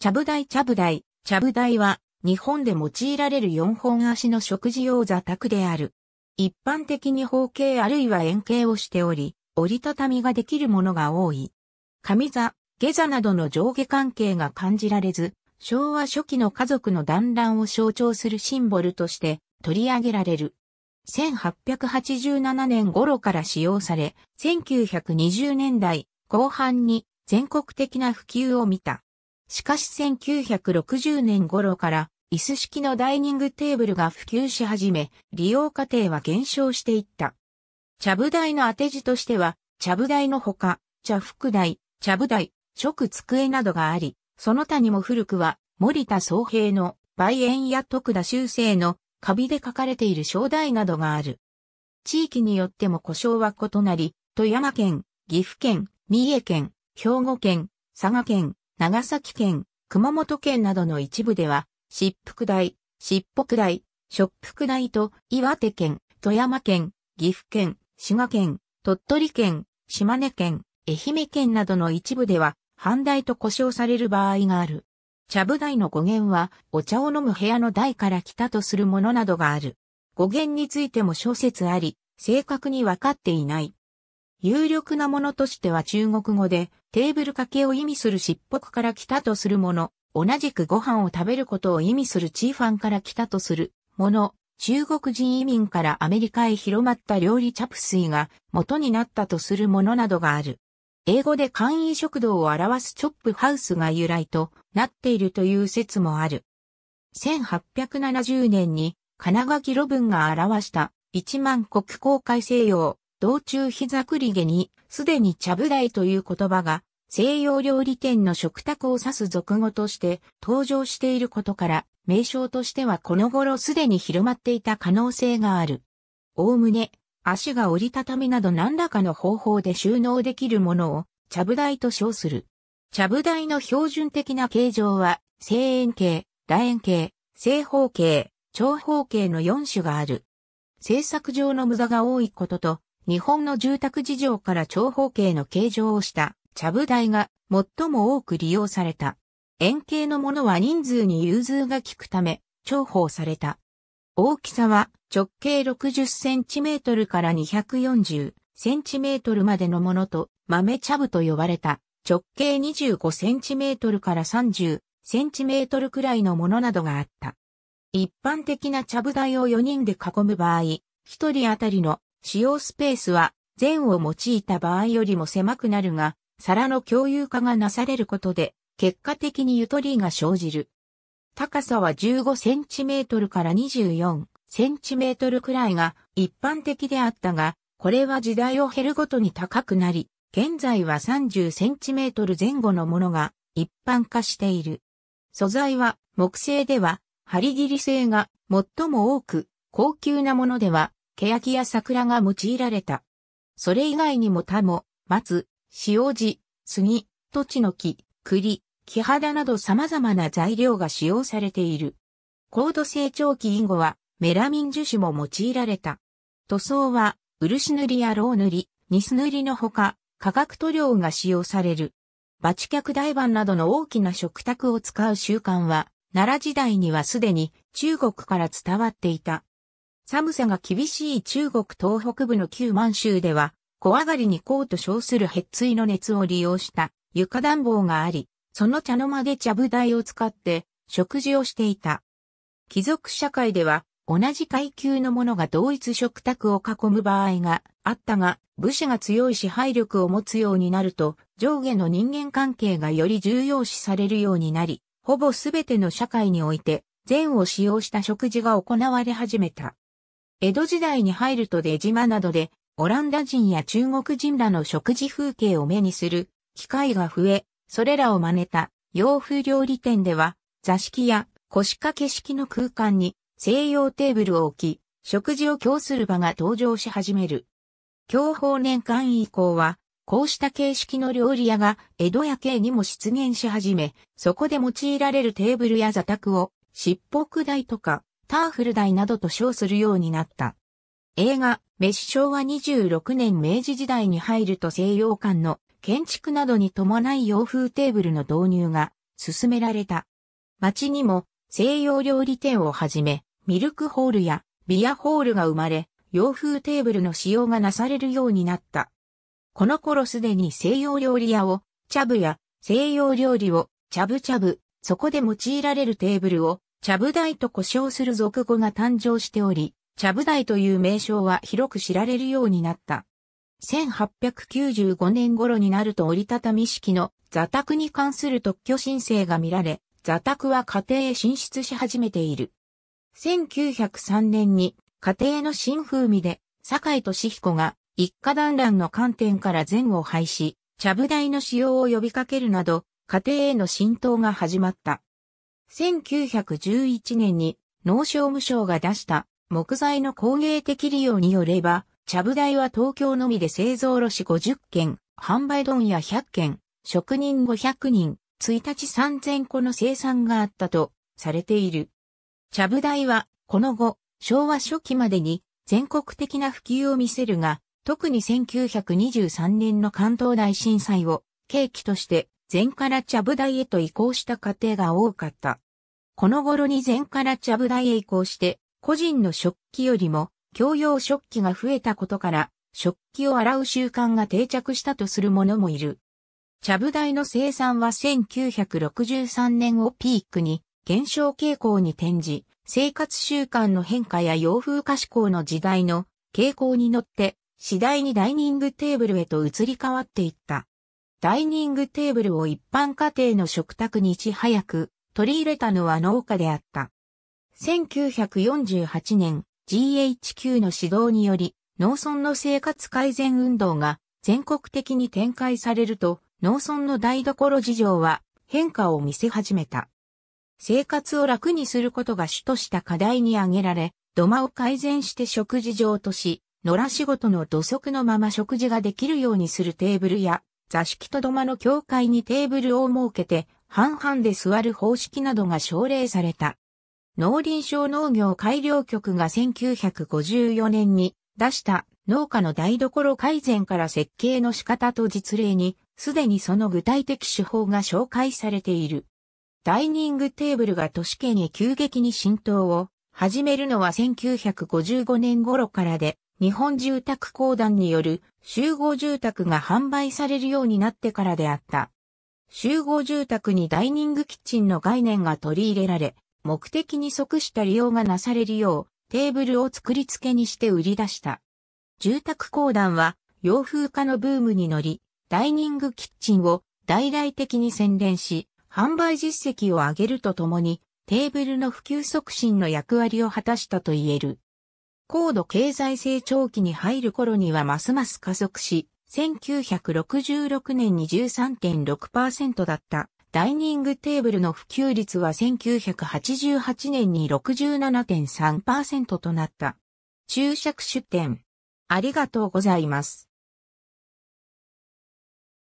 チャブダイチャブダイ、チャブダイは、日本で用いられる四本足の食事用座卓である。一般的に方形あるいは円形をしており、折りたたみができるものが多い。上座、下座などの上下関係が感じられず、昭和初期の家族の団らんを象徴するシンボルとして取り上げられる。1887年頃から使用され、1920年代後半に全国的な普及を見た。しかし1960年頃から椅子式のダイニングテーブルが普及し始め、利用過程は減少していった。茶舞台の当て字としては、茶舞台のほか、茶福台、茶舞台、食机などがあり、その他にも古くは、森田総平の梅園や徳田修正のカビで書かれている小台などがある。地域によっても故障は異なり、富山県、岐阜県、三重県、兵庫県、佐賀県、長崎県、熊本県などの一部では、湿布台、湿北台、食福台と岩手県、富山県、岐阜県、滋賀県、鳥取県、島根県、愛媛県などの一部では、半台と呼称される場合がある。茶舞台の語源は、お茶を飲む部屋の台から来たとするものなどがある。語源についても小説あり、正確にわかっていない。有力なものとしては中国語でテーブル掛けを意味するしっぽくから来たとするもの、同じくご飯を食べることを意味するチーファンから来たとするもの、中国人移民からアメリカへ広まった料理チャプスイが元になったとするものなどがある。英語で簡易食堂を表すチョップハウスが由来となっているという説もある。1870年に金垣ブンが表した1万国公開西洋道中膝栗りに、すでにちゃぶ台という言葉が、西洋料理店の食卓を指す俗語として登場していることから、名称としてはこの頃すでに広まっていた可能性がある。おおむね、足が折りたたみなど何らかの方法で収納できるものを、ちゃぶ台と称する。ちゃぶ台の標準的な形状は、正円形、楕円形、正方形、長方形の4種がある。制作上の無駄が多いことと、日本の住宅事情から長方形の形状をしたャブ台が最も多く利用された。円形のものは人数に融通が効くため重宝された。大きさは直径60センチメートルから240センチメートルまでのものと豆茶部と呼ばれた直径25センチメートルから30センチメートルくらいのものなどがあった。一般的な茶ブ台を4人で囲む場合、1人当たりの使用スペースは前を用いた場合よりも狭くなるが、皿の共有化がなされることで、結果的にゆとりが生じる。高さは 15cm から 24cm くらいが一般的であったが、これは時代を経るごとに高くなり、現在は 30cm 前後のものが一般化している。素材は木製では、針切り製が最も多く、高級なものでは欅や桜が用いられた。それ以外にも田も、松、塩地、杉、土地の木、栗、木肌など様々な材料が使用されている。高度成長期以後はメラミン樹脂も用いられた。塗装は漆塗りやろう塗り、ニス塗りのほか、化学塗料が使用される。バチ客台板などの大きな食卓を使う習慣は、奈良時代にはすでに中国から伝わっていた。寒さが厳しい中国東北部の旧満州では、小上がりにこうと称するついの熱を利用した床暖房があり、その茶の間で茶舞台を使って食事をしていた。貴族社会では同じ階級の者が同一食卓を囲む場合があったが、武士が強い支配力を持つようになると、上下の人間関係がより重要視されるようになり、ほぼすべての社会において、善を使用した食事が行われ始めた。江戸時代に入ると出島などで、オランダ人や中国人らの食事風景を目にする機会が増え、それらを真似た洋風料理店では、座敷や腰掛け式の空間に西洋テーブルを置き、食事を供する場が登場し始める。享保年間以降は、こうした形式の料理屋が江戸夜景にも出現し始め、そこで用いられるテーブルや座卓を、七北台とか、ターフル台などと称するようになった。映画、別昭は26年明治時代に入ると西洋館の建築などに伴い洋風テーブルの導入が進められた。街にも西洋料理店をはじめ、ミルクホールやビアホールが生まれ、洋風テーブルの使用がなされるようになった。この頃すでに西洋料理屋を、チャブや西洋料理を、チャブチャブ、そこで用いられるテーブルを、茶舞台と呼称する俗語が誕生しており、茶舞台という名称は広く知られるようになった。1895年頃になると折りたたみ式の座卓に関する特許申請が見られ、座卓は家庭へ進出し始めている。1903年に家庭の新風味で、坂井俊彦が一家団らんの観点から前後を廃止、茶舞台の使用を呼びかけるなど、家庭への浸透が始まった。1911年に農商務省が出した木材の工芸的利用によれば、ちゃぶ台は東京のみで製造卸50件、販売問屋100件、職人500人、1日3000個の生産があったとされている。ちゃぶ台は、この後、昭和初期までに全国的な普及を見せるが、特に1923年の関東大震災を契機として禅から茶舞台へと移行した家庭が多かった。この頃に禅から茶舞台へ移行して、個人の食器よりも共用食器が増えたことから、食器を洗う習慣が定着したとする者もいる。茶舞台の生産は1963年をピークに減少傾向に転じ、生活習慣の変化や洋風化思考の時代の傾向に乗って次第にダイニングテーブルへと移り変わっていった。ダイニングテーブルを一般家庭の食卓にいち早く取り入れたのは農家であった。1948年 GHQ の指導により農村の生活改善運動が全国的に展開されると農村の台所事情は変化を見せ始めた。生活を楽にすることが主とした課題に挙げられ、土間を改善して食事上とし、野良仕事の土足のまま食事ができるようにするテーブルや座敷と土間の境界にテーブルを設けて、半々で座る方式などが奨励された。農林省農業改良局が1954年に出した農家の台所改善から設計の仕方と実例に、すでにその具体的手法が紹介されている。ダイニングテーブルが都市圏へ急激に浸透を始めるのは1955年頃からで、日本住宅公団による集合住宅が販売されるようになってからであった。集合住宅にダイニングキッチンの概念が取り入れられ、目的に即した利用がなされるようテーブルを作り付けにして売り出した。住宅公団は洋風化のブームに乗り、ダイニングキッチンを大々的に洗練し、販売実績を上げるとともに、テーブルの普及促進の役割を果たしたと言える。高度経済成長期に入る頃にはますます加速し、1966年に13.6%だったダイニングテーブルの普及率は1988年に67.3%となった。注釈出展。ありがとうございます。